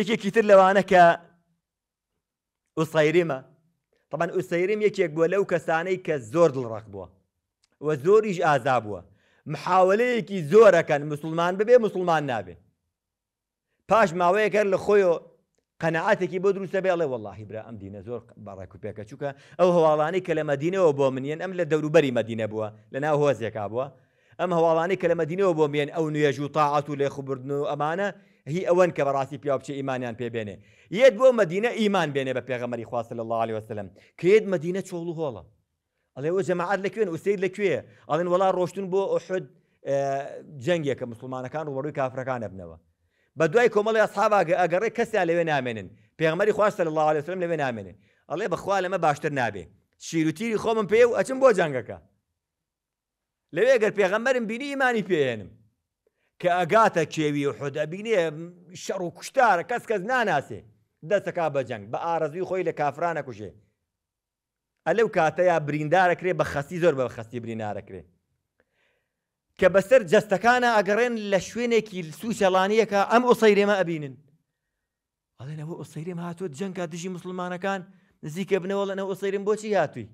یەکێکی تر لەوانە کە ئوسایریمە طبعاً ئوسەیرم یەکێک بووە لەو کەسانەی کە زۆر دڵڕق بووە وە زۆریش ئازا بووە محاولەیەکی زۆرەکەن مسلمان ببێ مسلمان نابێ پاش ماوەیەکەر لە خۆیۆ قەنەعاتێکی بۆ دروستە بێڵێ وەڵی برا ئەم دینە زۆر بەڕێکوپێکە چووکە ئەو هەواڵانی کە لە مەدینەوە بۆ منیان ئەم لە دەوروبەری مەدینە بووە لە ناو هۆزێکا بووە ئەم هەواڵانی کە لە مەدینەوە بۆ مێن ئەو نوێژ و تاعات و لێ خوبردن و ئەمانە هی ئەوەن کە بەڕاستی پیا بچێ ئیمانیان پێبێنێ یەت بۆ مدینە ئیمان بێنێ بە پێغەمەری خواست لە الله عليه وسلم کێت مدینە چۆڵ و هۆڵە ئەڵێ وە جەماعات لەکوێن وسید لەکوێ ئەڵێن وڵا ڕۆشتن بۆ ئۆحد جەنگێکە مسلمانەکان ڕوەڕووی کافرەکانە بنەوە بە دوای کۆمەڵی ئەسحاباگە ئەگەڕێ کەسیان لەوێ نامێنن پێغمەری خواست لە الله عليه وسلم لەوێ نامێنن ئەڵێ بەخوا لەمە باشتر نابێ شیروتیری خۆمم پێ و ئەچم بۆ جەنگەکە لەوێ گەر پێغەمەرم بینی ئیمانی پێێنم کە ئەگاتە کێوی و حودەبینێ شەڕ و کوشتارە کەس کەس ناناسێ دەستەکا بە جەنگ بە ئارزوی خۆی لە کافرانە کوژێ ئەلەو کاتەیە بریندارەکرێ بە خەستی زۆر بە خەستی برینارەکرێ کە بەسەر جەستەکانە ئەگەڕێن لە شوێنێکی سوچەڵانیەکە ئەم ئۆسەیرێمە ئەبینن ئەڵێنەوە ئۆسەیرێم هاتووە جەنگە دژی مسلمانەکان نزیکە بنەوە لەنە ئۆسەیرم بۆچی هاتووی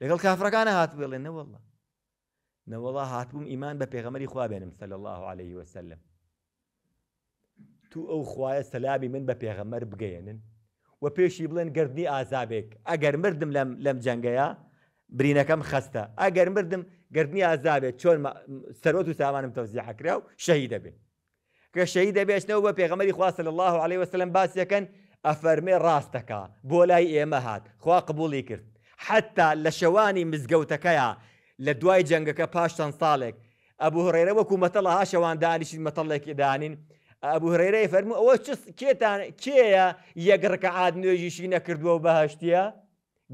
لەگەڵ کافرەکانە هات بڵێن نەوەڵە نەوەڵا هاتبووم ئیمان بە پێغەمەری خوابێنم صلى الله عليه وسلم تو او خوایە سلابي من ببيغمر پێغەمەر وبيش و قردني بڵێن گردنی مردم لم لم لەم برينا كم خستا ئەگەر مردم قردني ئازابێت چۆن سەرۆت و سامانم تەوزیحکرا و شهيدة بي كشهيدة بي اشنو بە پێغەمەری صلى الله عليه وسلم باس يكن افرمي راستكا بولاي ايمهات هات خوا قبولی کرد حتا لە شەوانی لە دوای جەنگەکە پاشتەن ساڵێک ئەبوو هڕێرە وەکو مەتەڵە هاشەوان دانیشت مەتەڵێکی دانین ئەبوو هڕێرەی فەرمو ئەوە کێتان کێیە یەگڕکە عادنوێژیشی نەکردووە و بەهشتیە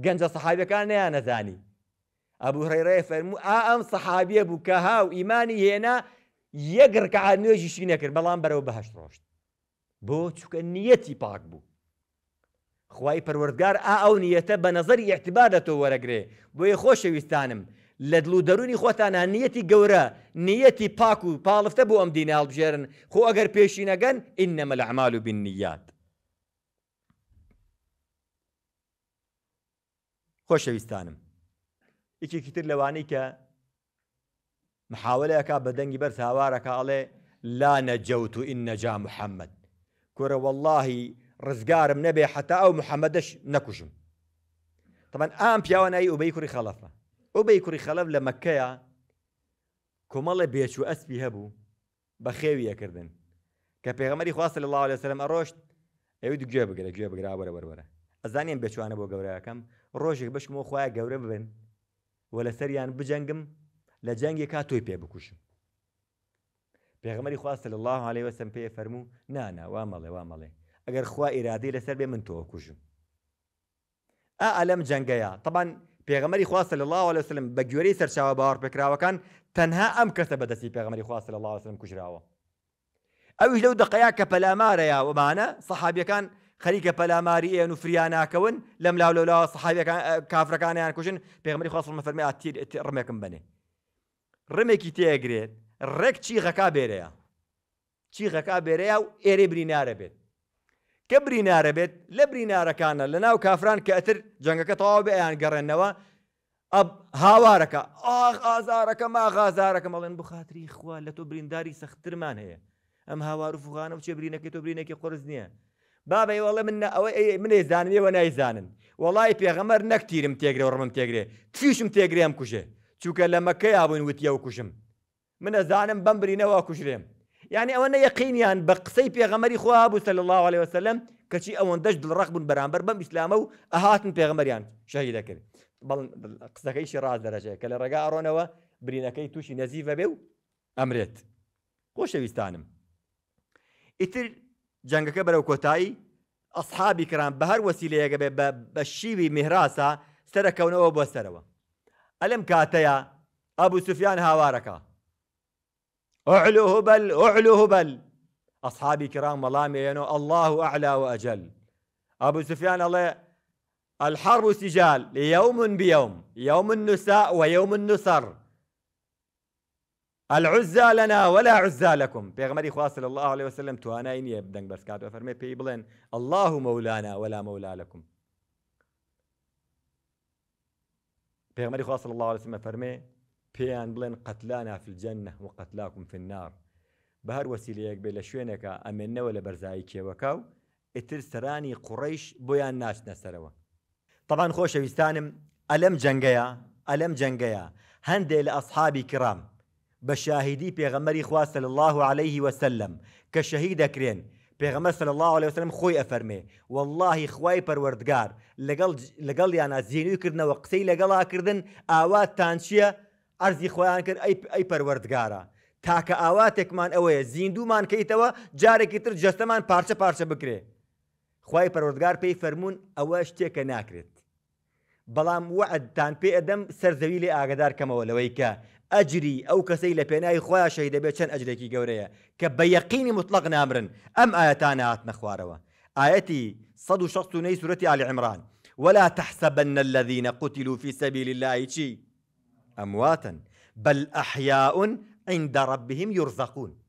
گەنجە سەحابەکان نیان نەزانی ئەبوو هڕێرەی فەرمو ئا ئەم سەحابیە بوو کە هاو ئیمانی هێنا یەگڕکە عادنوێژیشی نەکرد بەڵام بەرەوە بەهشت ڕۆشت بۆ چووکە نیەتی پاک بوو خی پەروەردگار ئا ئەو نیەتە بە نظری احتبا لە تۆ وەرەگرێ بۆ یە خۆشەویستانم لدلو دروني و دەرونی نيتي نیەتی گەورە نیەتی پاک و پاڵفتە بۆ ئەم دیناڵ بژێرن خۆ ئەگەر پێشینەگەن ئینەمە لە عمال و بیننیات. خۆشەویستانم. ئیکێکی تر لەوانەی کە محاولەیەکە بە لا نجوت ان نجا محمد كره والله واللهی ڕزگارم نەبێ حتا ئەو محەممەدەش طبعا ام بيوان اي ئوبەی خلفه ئەو بەی کوڕی خەلەف لە مەکەیە کۆمەڵە بێچوو ئەسپی هەبوو بە خێویەکردن کە پێغەمەری خواست لە الله لەسەرم ئەڕۆشت ئەوی دوگوێ بگرە گوێ بگرا بەرە بەرەرە ئەزانیم بێچوانە بۆ گەورەکەم ڕۆژێک بشمەوە خخوایە گەورە ببن و لە سەریان بجەنگم لە جەنگێک کا تۆی پێ بکوشم پێغمەری خواست لە الله عليه وسم پێ فەرموو نانا وا مەڵێ وا مەڵێ ئەگەر خوا ئیرادی لەسەر بێ من تۆ کوژم ئا ئەلەم جەنگەیە طبعاً پێغەمەری خوا صلی الله عليه وسلم سر شاو بار باوەڕ پێکراوەکان تنها ام کەسە بەدەستی پێغەمەری خوا صلی الله عليه وسلم کوژراوە ئەویش لەو دقەیە کە پەلامارەیە ومانە سەحابیەکان خەریکە پەلاماری ئێن و فریانناکەون لەم لاو لەولاوە سەحابیەکان کافرەکانیان کوژن پێغمەری خوا صلی الله عليه وسلم فەرمی ڕمێکم بنێ ڕمێکی تێگرێت ڕێک چی غەکا بێرەیە چی غەکا بێرەیە و ئێرێ برینارە بێت کە برینارە بێت لە برینارەکانە لە ناو کافران کە ئەتر جەنگەکە تەواو بێ ئەیان گەڕێنەوە هاوارەکە ئاغ ئازارەکە ما غازارەکە مەڵێن بخاتری خوا لە تۆ برینداری سەختترمان هەیە ئەم هاوار و فغانە و چێ برینەکە تۆ برینێکی قرز نییە بابی وڵە من ئەوە منێزانانیەوە نایزانن وڵی پێغەمەر نەکتیرم تێگرێ ڕمم تێگرێ تریشم تێگرێم کوژێ چووکە لە مەکەی یابوون وتیە و کوشم منە زانم بەم برینەوە کوژرێم یعنی يعني ئەوە نەیەقینیان بە قسەی پێغەمەری خوا بوو صلى الله عليه وسلم أو أن دەشت دڵڕق بوون بەرامبەر إسلامه ئیسلامە في ئەهاتن يعني شهيدا دەکرد بل قسەکەیشی كي شراء درجة كلا ڕێگا ئەڕۆنەوە برینەکەی تووشی نەزیڤە بێ و ئەمرێت خۆشەویستانم ئیتر جەنگەکە بەرەو کۆتایی ئەسحابی کران بە هەر وەسیلەیەگە بێ بە شیوی میهراسە سەرەکەونەوە أبو سەرەوە ألم كاتيا أبو سفيان هاوارەکە اعلو هبل اعلو هبل اصحابي كرام ملامي ينو الله اعلى واجل ابو سفيان الله الحرب سجال يوم بيوم يوم النساء ويوم النصر العزى لنا ولا عزى لكم پیغمبري خوا صلى الله عليه وسلم توانا اين يبدن بس كاتو فرمي بي الله مولانا ولا مولى لكم بيغمري خوا صلى الله عليه وسلم فرمي پێیان بڵێن قەتلانا فجننە و قەتلاکم فنار بە هەر وەسیلەیەک بێ لە شوێنەکە ئەمێنەوە لە بەرزایی کێوەکە و ئتر سەرانی قوڕیش بۆیان ناچنە سەرەوە تەبان خۆشەویستانم ئەلەم جەنگەیە ئەلەم جەنگەیە هەندێ لە ئەسحابی کرام بە شاهیدی پێغەمەری خواستە الله عليه وسلم کە شەهی دەکرێن پێغەمە سل الله عليه وسلم خۆی ئەفەرمێ واللهی خوای پەروەردگار لەگەڵ یانە زیینوی کردنەوە قسەی لەگەڵاکردن آوات چییە؟ ئەرزی خۆیان کرد ئەی پەروەردگارە. تاکە ئاواتێکمان ئەوەیە زیندومان کەیتەوە جارێکی تر جەستەمان پارچە پارچە بکرێ. خی پەروەردگار پێی فەرمونون ئەوە شتێکە ناکرێت. بەڵام وعدتان پێ ئەدەم سەرزەوی لێ ئاگدار کەمەوە لەوەی کە ئەجری ئەو کەسەی لە پێناایی خۆیان شەی دەبێت چەند ئەجرێکی گەورەیە کە بە یەقینی مطلق نامرن ئەم ئاەتان هات نەخوارەوە. ئاەتی 16 سورەتی عالی عمران ولا تحسبن الذين قتلوا في سبيل الله چی؟ امواتا بل احياء عند ربهم يرزقون